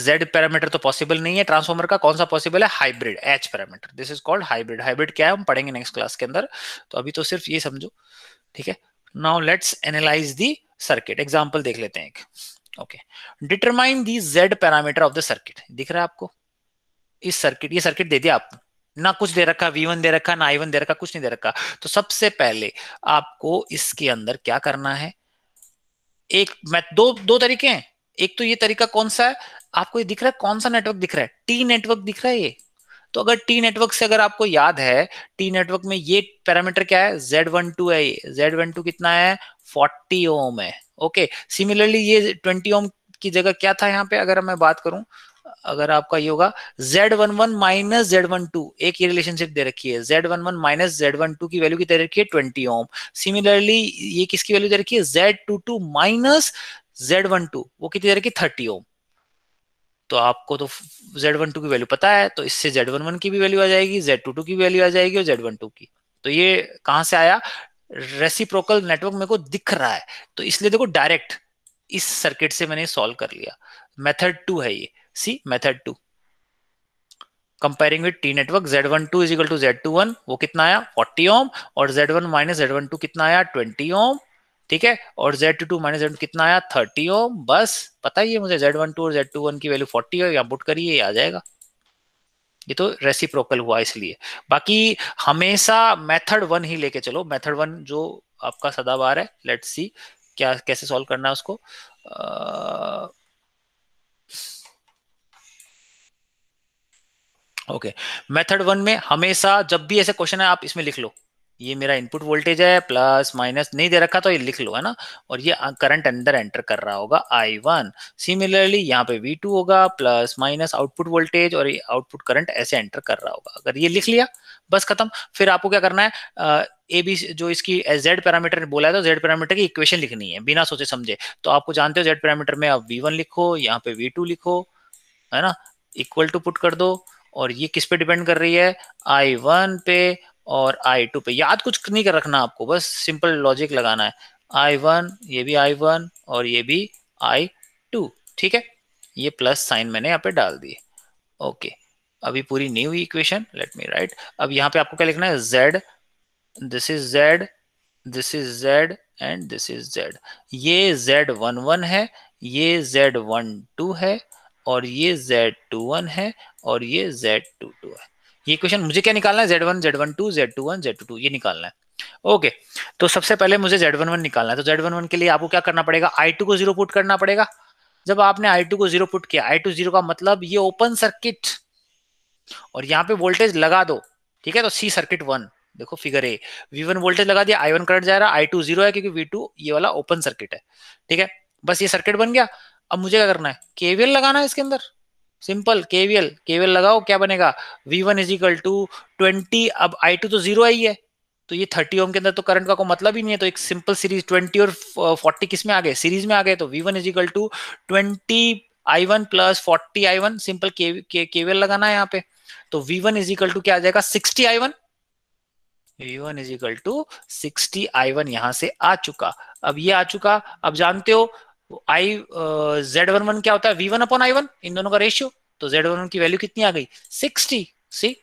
जेड पैरामीटर तो पॉसिबल नहीं है ट्रांसफॉर्मर का कौन सा पॉसिबल है hybrid H parameter this is called hybrid hybrid क्या है हम पढ़ेंगे नेक्स्ट क्लास के अंदर तो अभी तो सिर्फ ये समझो ठीक है now let's analyze the circuit example देख लेते हैं एक okay determine the Z parameter of the circuit दिख रहा है आपको इस सर्किट ये सर्किट दे दिया आपको ना कुछ दे रखा वी वन दे रखा ना आई वन दे रखा कुछ नहीं दे रखा तो सबसे पहले आपको इसके अंदर क्या करना है एक मैं दो दो तरीके हैं एक तो ये तरीका कौन सा है आपको ये दिख रहा है कौन सा नेटवर्क दिख रहा है टी नेटवर्क दिख रहा है ये तो अगर टी नेटवर्क से अगर आपको याद है टी नेटवर्क में ये पैरामीटर क्या है जेड वन टू है जेड वन टू कितना है फोर्टी ओम है ओके सिमिलरली ये ट्वेंटी ओम की जगह क्या था यहाँ पे अगर मैं बात करूं अगर आपका ये होगा Z one one minus Z one two एक ये रिलेशनशिप दे रखी है Z one one minus Z one two की वैल्यू की दे रखी है ट्वेंटी ओम सिमिलरली ये किसकी वैल्यू दे रखी है Z two two minus Z one two वो कितनी दे रखी है थर्टी ओम तो आपको तो जेड वन टू की वैल्यू पता है तो इससे जेड वन वन की भी वैल्यू आ जाएगी जेड टू टू की वैल्यू आ जाएगी और जेड वन टू की तो ये कहां से आया रेसिप्रोकल नेटवर्क मेरे को दिख रहा है तो इसलिए देखो डायरेक्ट इस सर्किट से मैंने सॉल्व कर लिया मेथड टू है ये see method two comparing with T network Z one two equal to Z two one वो कितना आया फोर्टी ओम और Z one minus Z one two कितना आया ट्वेंटी ओम ठीक है और Z two two minus Z कितना आया थर्टी ओम बस पता ही है मुझे जेड वन टू और जेड टू वन की वैल्यू फोर्टी है यहाँ पुट करिए आ जाएगा ये तो रेसिप्रोकल हुआ इसलिए बाकी हमेशा मेथड वन ही लेके चलो मेथड वन जो आपका सदाबार है लेट्स सी क्या कैसे सॉल्व करना है उसको ओके मेथड वन में हमेशा जब भी ऐसे क्वेश्चन है आप इसमें लिख लो ये मेरा इनपुट वोल्टेज है प्लस माइनस नहीं दे रखा तो ये लिख लो है ना और ये करंट अंदर एंटर कर रहा होगा आई वन सिमिलरली यहाँ पे वी टू होगा प्लस माइनस आउटपुट वोल्टेज और आउटपुट करंट ऐसे एंटर कर रहा होगा अगर ये लिख लिया बस खत्म फिर आपको क्या करना है ए बी जो इसकी जेड पैरामीटर बोला है तो जेड पैरामीटर की इक्वेशन लिखनी है बिना सोचे समझे तो आपको जानते हो जेड पैरामीटर में आप वी वन लिखो यहाँ पे वी टू लिखो है ना इक्वल टू पुट कर दो और ये किस पे डिपेंड कर रही है आई वन पे और आई टू पे याद कुछ नहीं कर रखना आपको बस सिंपल लॉजिक लगाना है आई वन ये भी आई वन और ये भी आई टू ठीक है ये प्लस साइन मैंने यहाँ पे डाल दिए ओके अभी पूरी new equation let me write अब यहाँ पे आपको क्या लिखना है Z this is Z this is Z and this is Z ये जेड वन वन है ये जेड वन टू है और ये जेड टू वन है और ये जेड टू टू है ये क्वेश्चन मुझे क्या निकालना है Z one Z one two Z two one Z two two ये निकालना है ओके okay, तो सबसे पहले मुझे जेड वन वन निकालना है तो जेड वन वन के लिए आपको क्या करना पड़ेगा आई टू को जीरो पुट करना पड़ेगा जब आपने आई टू को जीरो पुट किया आई टू जीरो का मतलब ये ओपन सर्किट और यहाँ पे वोल्टेज लगा दो ठीक है तो सी सर्किट वन देखो figure A V one voltage लगा दिया आई वन करंट जा रहा आई टू जीरो है क्योंकि वी टू ये वाला ओपन सर्किट है ठीक है बस ये सर्किट बन गया अब मुझे क्या करना है केवीएल लगाना है इसके अंदर सिंपल केवीएल केवीएल लगाओ क्या बनेगा V one is equal to twenty अब आई टू तो जीरो आई है तो ये थर्टी ओम के अंदर तो करंट का कोई मतलब ही नहीं है तो एक सिंपल सीरीज ट्वेंटी और फोर्टी uh, किस में आ गए सीरीज में आ गए तो V one is equal to twenty I one plus forty I one simple KVL लगाना है यहाँ पे तो V one is equal to क्या आ जाएगा sixty I one V one is equal to sixty I one यहां से आ चुका अब ये आ चुका अब जानते हो आई जेड वन वन क्या होता है V one upon I one इन दोनों का रेशियो तो जेड वन वन की वैल्यू कितनी आ गई सिक्सटी सी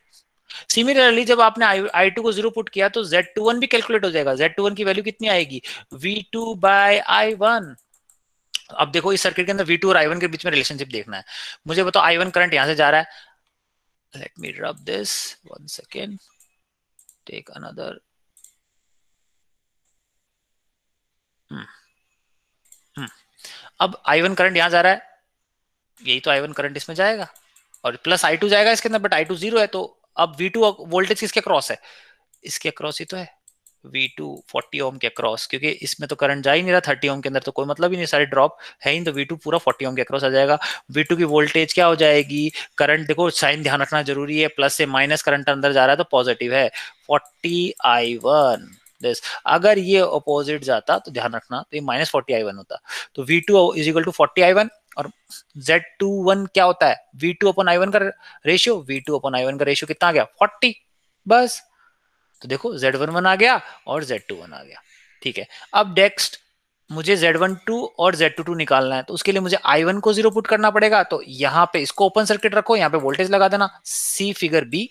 सिमिलरली जब आपने आई टू को जीरो पुट किया तो जेड टू वन भी कैलकुलेट हो जाएगा जेड टू वन की वैल्यू कितनी आएगी V two by I one अब देखो इस सर्किट के अंदर वी टू और आई वन के बीच में रिलेशनशिप देखना है मुझे बताओ आई वन करंट यहां से जा रहा है let me rub this one second take another hmm hmm अब आई वन करंट यहां जा रहा है यही तो आई वन करंट इसमें जाएगा और प्लस आई टू जाएगा इसके अंदर बट आई टू जीरो है तो अब वी टू वोल्टेज किसके क्रॉस है इसके क्रॉस ही तो है वी टू फोर्टी ओम के क्रॉस क्योंकि इसमें तो करंट जा ही नहीं रहा थर्टी ओम के अंदर तो कोई मतलब ही नहीं सारे ड्रॉप है ही तो वी टू पूरा फोर्टी ओम के क्रॉस आ जाएगा वी टू की वोल्टेज क्या हो जाएगी करंट देखो साइन ध्यान रखना जरूरी है प्लस से माइनस करंट अंदर जा रहा है तो पॉजिटिव है फोर्टी आई वन दिस अगर ये अपोजिट जाता तो ध्यान रखना तो ये माइनस फोर्टी आई वन होता तो V two is equal to forty I one और जेड टू वन क्या होता है V two upon I one का ratio V two upon I one का रेशियो कितना आ गया फोर्टी बस तो देखो जेड वन वन आ गया और जेड टू वन आ गया ठीक है अब नेक्स्ट मुझे Z12 और Z22 निकालना है तो उसके लिए मुझे I1 को जीरो पुट करना पड़ेगा तो यहाँ पे इसको ओपन सर्किट रखो यहाँ पे वोल्टेज लगा देना see figure B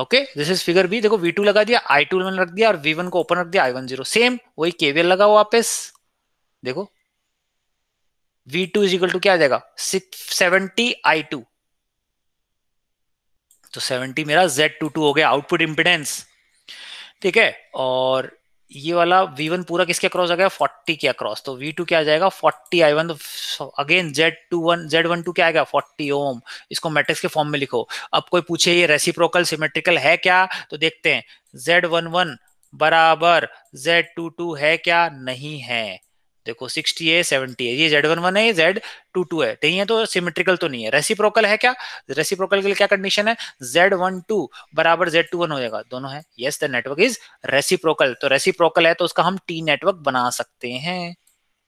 okay this is figure B देखो V2 लगा दिया I2 मैंने रख दिया और V1 को ओपन रख दिया I10 जीरो सेम वही केवीएल लगा वापस देखो V2 to is equal to क्या आ जाएगा सिक्स सेवेंटी आई टू तो 70 मेरा Z22 हो गया आउटपुट इंपिडेंस ठीक है और ये वाला V1 पूरा किसके अक्रॉस आ गया 40 के अक्रॉस तो वी टू क्या आ जाएगा forty I one again Z two one Z one two क्या आएगा फोर्टी ओम इसको मैट्रिक्स के फॉर्म में लिखो अब कोई पूछे ये रेसिप्रोकल सिमेट्रिकल है क्या तो देखते हैं जेड वन वन बराबर जेड टू टू है क्या नहीं है देखो सिक्सटी है सेवेंटी है ये जेड वन वन है जेड टू टू है नहीं है तो सिमेट्रिकल तो नहीं है रेसिप्रोकल है क्या रेसिप्रोकल के लिए क्या कंडीशन है जेड वन टू बराबर जेड टू वन हो जाएगा दोनों है yes the network is reciprocal तो रेसिप्रोकल है तो उसका हम टी नेटवर्क बना सकते हैं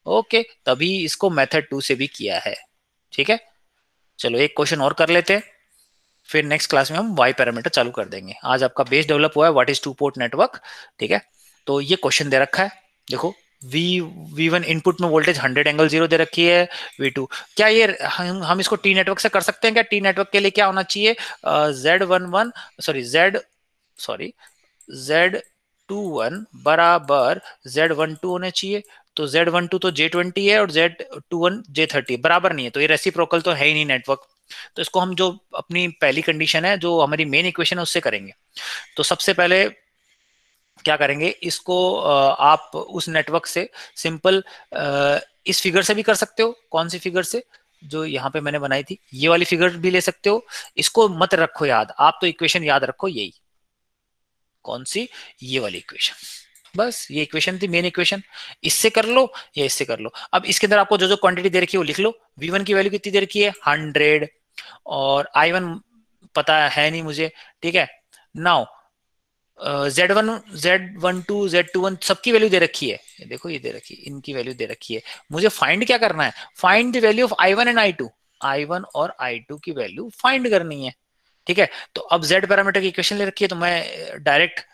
ओके okay, तभी इसको मेथड टू से भी किया है ठीक है चलो एक क्वेश्चन और कर लेते हैं फिर नेक्स्ट क्लास में हम वाई पैरामीटर चालू कर देंगे आज आपका बेस डेवलप हुआ है what is two port network ठीक है तो ये क्वेश्चन दे रखा है देखो वी वी वन इनपुट में वोल्टेज हंड्रेड एंगल जीरो दे रखी है वी टू क्या ये हम हम इसको टी नेटवर्क से कर सकते हैं क्या टी नेटवर्क के लिए क्या होना चाहिए Z one one sorry Z sorry Z two one बराबर जेड वन टू होने चाहिए तो जेड वन टू तो जे ट्वेंटी है और Z two one j thirty बराबर नहीं है तो ये रेसिप्रोकल तो है ही नहीं नेटवर्क तो इसको हम जो अपनी पहली कंडीशन है जो हमारी मेन इक्वेशन है उससे करेंगे तो सबसे पहले क्या करेंगे इसको आप उस नेटवर्क से सिंपल इस फिगर से भी कर सकते हो कौन सी फिगर से जो यहाँ पे मैंने बनाई थी ये वाली फिगर भी ले सकते हो इसको मत रखो याद आप तो इक्वेशन याद रखो यही कौन सी ये वाली इक्वेशन बस ये इक्वेशन थी मेन इक्वेशन इससे कर लो या इससे कर लो अब इसके अंदर आपको जो जो क्वांटिटी दे रखी है वो लिख लो v1 की वैल्यू कितनी दे रखी है हंड्रेड और i1 पता है नहीं मुझे ठीक है now Z one Z one two Z two one सबकी वैल्यू दे रखी है ये देखो ये दे रखी है इनकी वैल्यू दे रखी है मुझे फाइंड क्या करना है find the value of I one and I two I one और आई टू की वैल्यू फाइंड करनी है ठीक है तो अब जेड पैरामीटर की इक्वेशन ले रखी है तो मैं डायरेक्ट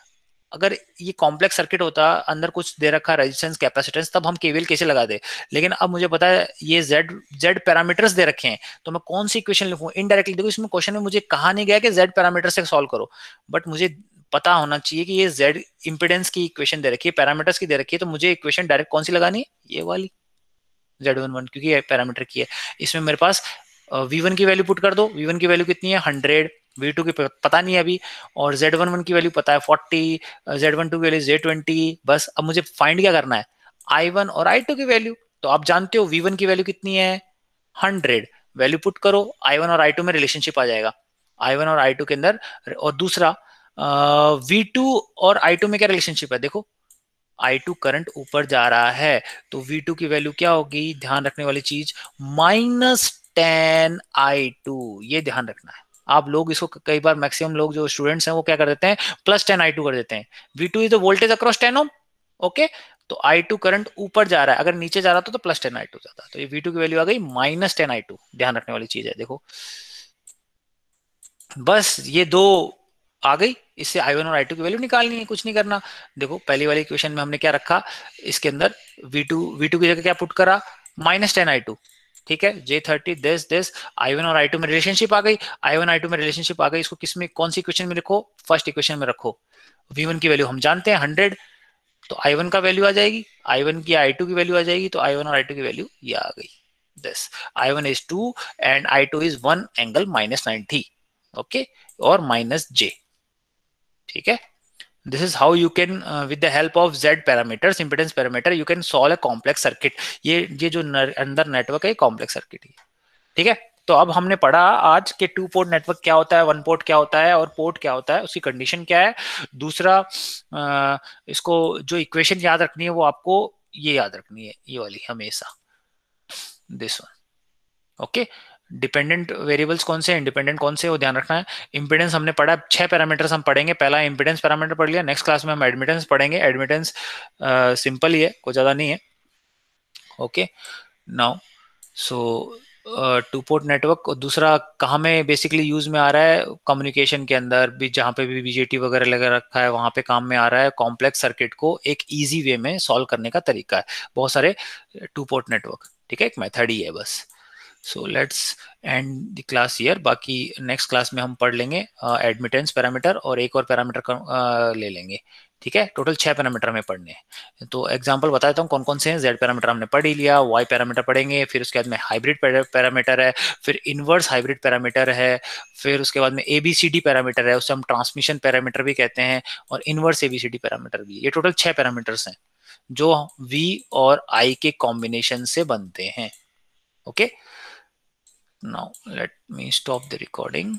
अगर ये कॉम्प्लेक्स सर्किट होता अंदर कुछ दे रखा रेजिस्टेंस कैपेसिटेंस तब हम केवीएल कैसे लगा दे लेकिन अब मुझे पता है ये जेड जेड पैरामीटर्स दे रखे हैं तो मैं कौन सी इक्वेशन लिखूँ इनडायरेक्टली देखो इसमें क्वेश्चन में मुझे कहा नहीं गया कि जेड पैरामीटर से सॉल्व करो बट मुझे पता होना चाहिए कि ये Z इंपिडेंस की इक्वेशन दे रखी है पैरामीटर्स की दे रखी है तो मुझे इक्वेशन डायरेक्ट कौन सी लगानी है ये वाली Z11 क्योंकि ये पैरामीटर की है इसमें मेरे पास V1 की वैल्यू पुट कर दो V1 की वैल्यू कितनी है हंड्रेड V2 की पता नहीं है अभी और Z11 की वैल्यू पता है फोर्टी जेड की वैल्यू जेड बस अब मुझे फाइंड क्या करना है आई और आई की वैल्यू तो आप जानते हो वी की वैल्यू कितनी है हंड्रेड वैल्यू पुट करो आई और आई में रिलेशनशिप आ जाएगा I1 और I2 के अंदर और दूसरा वी टू और आई टू में क्या रिलेशनशिप है देखो आई टू करंट ऊपर जा रहा है तो वी टू की वैल्यू क्या होगी ध्यान रखने वाली चीज माइनस टेन आई टू ये ध्यान रखना है आप लोग इसको कई बार मैक्सिमम लोग जो स्टूडेंट्स हैं वो क्या कर देते हैं प्लस टेन आई टू कर देते हैं V two is voltage across ten ohm okay तो आई टू करंट ऊपर जा रहा है अगर नीचे जा रहा था तो प्लस टेन आई टू जाता तो ये वी टू की वैल्यू आ गई माइनस टेन आई टू ध्यान रखने वाली चीज है देखो बस ये दो आ गई इससे आई वन और आई टू की वैल्यू निकालनी है कुछ नहीं करना देखो पहली वाली क्वेश्चन में हमने क्या रखा इसके अंदर वी टू वी टू की जगह क्या पुट करा माइनस टेन आई टू ठीक है j thirty this this I one और आई टू में रिलेशनशिप आ गई आई वन आई टू में रिलेशनशिप आ गई इसको किस में कौन सी इक्वेशन में रखो फर्स्ट इक्वेशन में रखो वी वन की वैल्यू हम जानते हैं हंड्रेड तो आई वन का वैल्यू आ जाएगी आई वन की आई टू की वैल्यू आ जाएगी तो आई वन और आई टू की वैल्यू ये आ गई this I one is two and I two is one angle minus ninety okay और माइनस जे ठीक है this is how you can with the help of Z parameter impedance parameter you can solve solve complex circuit ये ये जो नर, अंदर नेटवर्क है कॉम्प्लेक्स सर्किट है ठीक है तो अब हमने पढ़ा आज के टू पोर्ट नेटवर्क क्या होता है वन पोर्ट क्या होता है और पोर्ट क्या होता है उसकी कंडीशन क्या है दूसरा आ, uh, इसको जो इक्वेशन याद रखनी है वो आपको ये याद रखनी है ये वाली हमेशा this one okay okay? Dependent variables कौन से इंडिपेंडेंट कौन से वो ध्यान रखना है इंपिडेंस हमने पढ़ा छह पैरामीटर्स हम पढ़ेंगे पहला इंपिडेंस पैरामीटर पढ़ लिया नेक्स्ट क्लास में हम एडमिटेंस पढ़ेंगे एडमिटेंस सिंपल ही है कोई ज़्यादा नहीं है okay now so two port network और दूसरा कहाँ में बेसिकली यूज में आ रहा है कम्युनिकेशन के अंदर भी जहाँ पे भी बीजेटी वगैरह लगा रखा है वहाँ पे काम में आ रहा है कॉम्प्लेक्स सर्किट को एक इजी वे में सॉल्व करने का तरीका है बहुत सारे टू पोर्ट नेटवर्क ठीक है एक मेथड ही है बस so let's end the class here बाकी नेक्स्ट क्लास में हम पढ़ लेंगे एडमिटेंस पैरामीटर और एक और पैरामीटर ले लेंगे ठीक है टोटल छह पैरामीटर हमें पढ़ने हैं तो एग्जांपल बता देता हूँ कौन कौन से हैं जेड पैरामीटर हमने पढ़ ही लिया वाई पैरामीटर पढ़ेंगे फिर उसके बाद में हाइब्रिड पैरामीटर है फिर इनवर्स हाइब्रिड पैरामीटर है फिर उसके बाद में एबीसीडी पैरामीटर है उसे हम ट्रांसमिशन पैरामीटर भी कहते हैं और इनवर्स एबीसीडी पैरामीटर भी ये टोटल छः पैरामीटर्स हैं जो वी और आई के कॉम्बिनेशन से बनते हैं okay okay? Now let me stop the recording.